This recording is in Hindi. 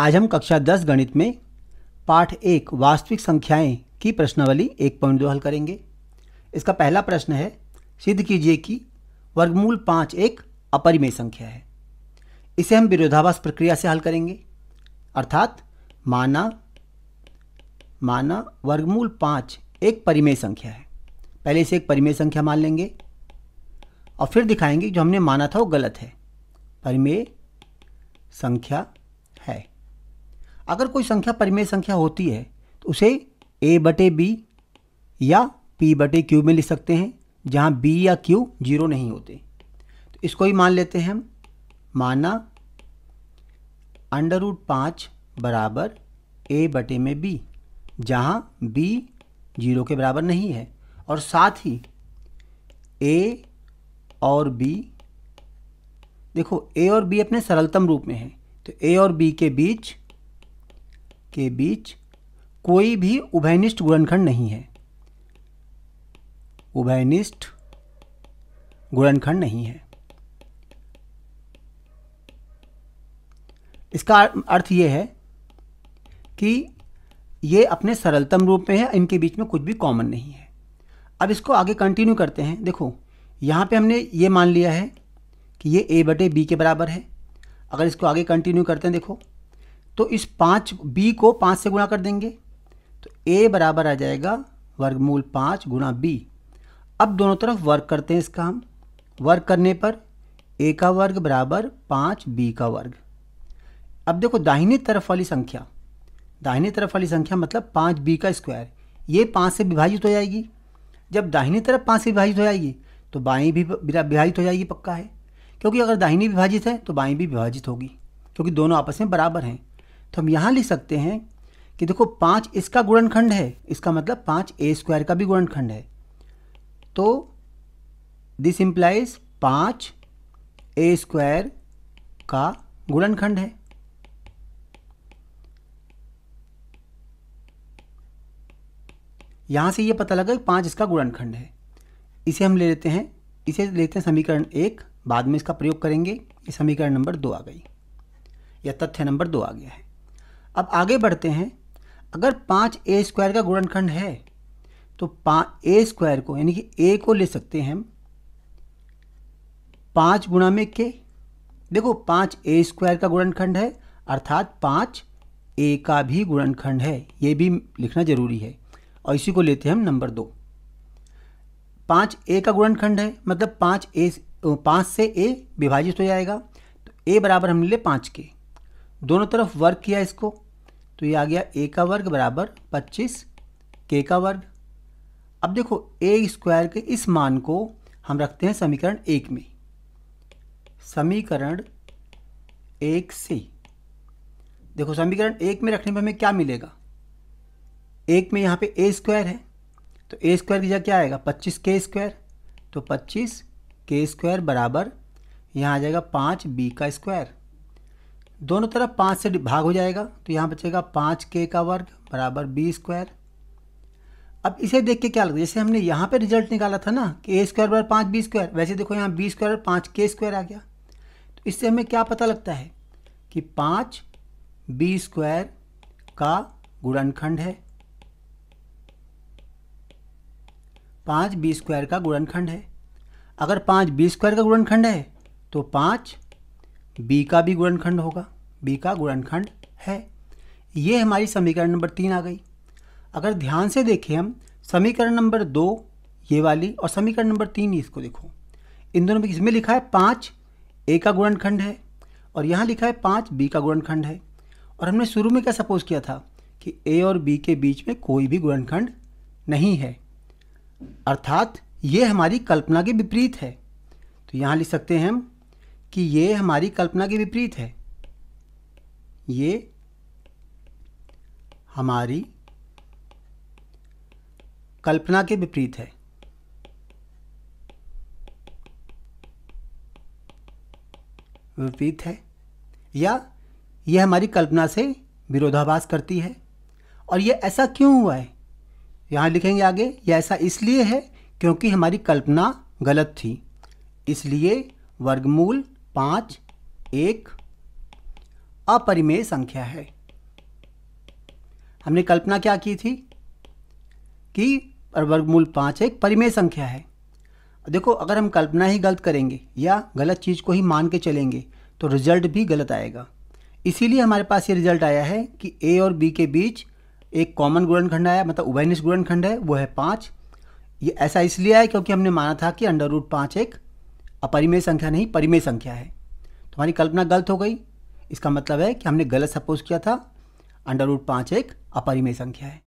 आज हम कक्षा 10 गणित में पाठ एक वास्तविक संख्याएं की प्रश्नवली एक पॉइंट दो हल करेंगे इसका पहला प्रश्न है सिद्ध कीजिए कि वर्गमूल पाँच एक अपरिमेय संख्या है इसे हम विरोधाभास प्रक्रिया से हल करेंगे अर्थात माना माना वर्गमूल पाँच एक परिमेय संख्या है पहले इसे एक परिमेय संख्या मान लेंगे और फिर दिखाएंगे जो हमने माना था वो गलत है परिमेय संख्या अगर कोई संख्या परिमेय संख्या होती है तो उसे ए बटे बी या पी बटे क्यू में लिख सकते हैं जहाँ बी या क्यू जीरो नहीं होते तो इसको ही मान लेते हैं हम माना अंडर रूट पाँच बराबर ए बटे में बी जहाँ बी जीरो के बराबर नहीं है और साथ ही ए और बी देखो ए और बी अपने सरलतम रूप में हैं तो ए और बी के बीच के बीच कोई भी उभयनिष्ठ गुणनखंड नहीं है उभयनिष्ठ गुणनखंड नहीं है इसका अर्थ यह है कि ये अपने सरलतम रूप में है इनके बीच में कुछ भी कॉमन नहीं है अब इसको आगे कंटिन्यू करते हैं देखो यहाँ पे हमने ये मान लिया है कि ये ए बटे बी के बराबर है अगर इसको आगे कंटिन्यू करते हैं देखो तो इस पाँच बी को पाँच से गुणा कर देंगे तो ए बराबर आ जाएगा वर्गमूल पाँच गुणा बी अब दोनों तरफ वर्क करते हैं इसका हम वर्क करने पर ए का वर्ग बराबर पाँच बी का वर्ग अब देखो दाहिने तरफ वाली संख्या दाहिने तरफ वाली संख्या मतलब पाँच बी का स्क्वायर ये पाँच से विभाजित हो जाएगी जब दाहिने तरफ पाँच से विभाजित हो जाएगी तो बाई भी विभाजित हो जाएगी पक्का है क्योंकि अगर दाहिनी विभाजित है तो बाई भी विभाजित होगी क्योंकि दोनों आपस में बराबर हैं तो हम यहाँ लिख सकते हैं कि देखो पाँच इसका गुणनखंड है इसका मतलब पाँच ए स्क्वायर का भी गुणनखंड है तो दिस इम्प्लाइज पाँच ए स्क्वायर का गुणनखंड है यहाँ से ये यह पता लगा कि पाँच इसका गुणनखंड है इसे हम ले लेते हैं इसे लेते हैं समीकरण एक बाद में इसका प्रयोग करेंगे ये समीकरण नंबर दो आ गई या तथ्य नंबर दो आ गया है अब आगे बढ़ते हैं अगर पाँच ए स्क्वायर का गुणनखंड है तो पाँच ए स्क्वायर को यानी कि ए को ले सकते हैं हम पाँच गुणा में के देखो पाँच ए स्क्वायर का गुणनखंड है अर्थात पाँच ए का भी गुणनखंड है ये भी लिखना जरूरी है और इसी को लेते हैं हम नंबर दो पाँच ए का गुणनखंड है मतलब पाँच ए पाँच से ए विभाजित हो जाएगा तो ए बराबर हम ले पाँच के दोनों तरफ वर्ग किया इसको तो ये आ गया ए का वर्ग बराबर पच्चीस के का वर्ग अब देखो ए स्क्वायर के इस मान को हम रखते हैं समीकरण एक में समीकरण एक से देखो समीकरण एक में रखने पर हमें क्या मिलेगा एक में यहाँ पे ए स्क्वायर है तो ए स्क्वायर की जगह क्या आएगा पच्चीस के स्क्वायर तो पच्चीस के स्क्वायर बराबर यहाँ आ जाएगा पाँच बी का स्क्वायर दोनों तरफ पाँच से भाग हो जाएगा तो यहाँ बचेगा पाँच के का वर्ग बराबर बी स्क्वायर अब इसे देख के क्या लगता है जैसे हमने यहाँ पे रिजल्ट निकाला था ना कि ए स्क्वायर बराबर पाँच बी स्क्वायर वैसे देखो यहाँ बी स्क्वायर पाँच के स्क्वायर आ गया तो इससे हमें क्या पता लगता है कि पाँच बी स्क्वायर का गुणनखंड है पाँच बी स्क्वायर का गुणनखंड है अगर पाँच बी स्क्वायर का गुणनखंड है तो पाँच बी का भी गुणनखंड होगा बी का गुणनखंड है ये हमारी समीकरण नंबर तीन आ गई अगर ध्यान से देखें हम समीकरण नंबर दो ये वाली और समीकरण नंबर तीन इसको देखो इन दोनों में इसमें लिखा है पाँच ए का गुणनखंड है और यहाँ लिखा है पाँच बी का गुणनखंड है और हमने शुरू में क्या सपोज किया था कि ए और बी के बीच में कोई भी गुणनखंड नहीं है अर्थात ये हमारी कल्पना के विपरीत है तो यहाँ लिख सकते हैं हम कि ये हमारी कल्पना के विपरीत है ये हमारी कल्पना के विपरीत है विपरीत है या यह हमारी कल्पना से विरोधाभास करती है और यह ऐसा क्यों हुआ है यहां लिखेंगे आगे यह ऐसा इसलिए है क्योंकि हमारी कल्पना गलत थी इसलिए वर्गमूल पांच एक अपरिमेय संख्या है हमने कल्पना क्या की थी कि वर्गमूल पाँच एक परिमेय संख्या है देखो अगर हम कल्पना ही गलत करेंगे या गलत चीज़ को ही मान के चलेंगे तो रिजल्ट भी गलत आएगा इसीलिए हमारे पास ये रिजल्ट आया है कि ए और बी के बीच एक कॉमन गुणनखंड आया मतलब उभयनिष गुणनखंड है वो है पाँच ये ऐसा इसलिए आया क्योंकि हमने माना था कि अंडर रूट पाँच एक अपरिमेय संख्या नहीं परिमेय संख्या है तुम्हारी कल्पना गलत हो गई इसका मतलब है कि हमने गलत सपोज किया था अंडर रूट पाँच एक अपरिमेय संख्या है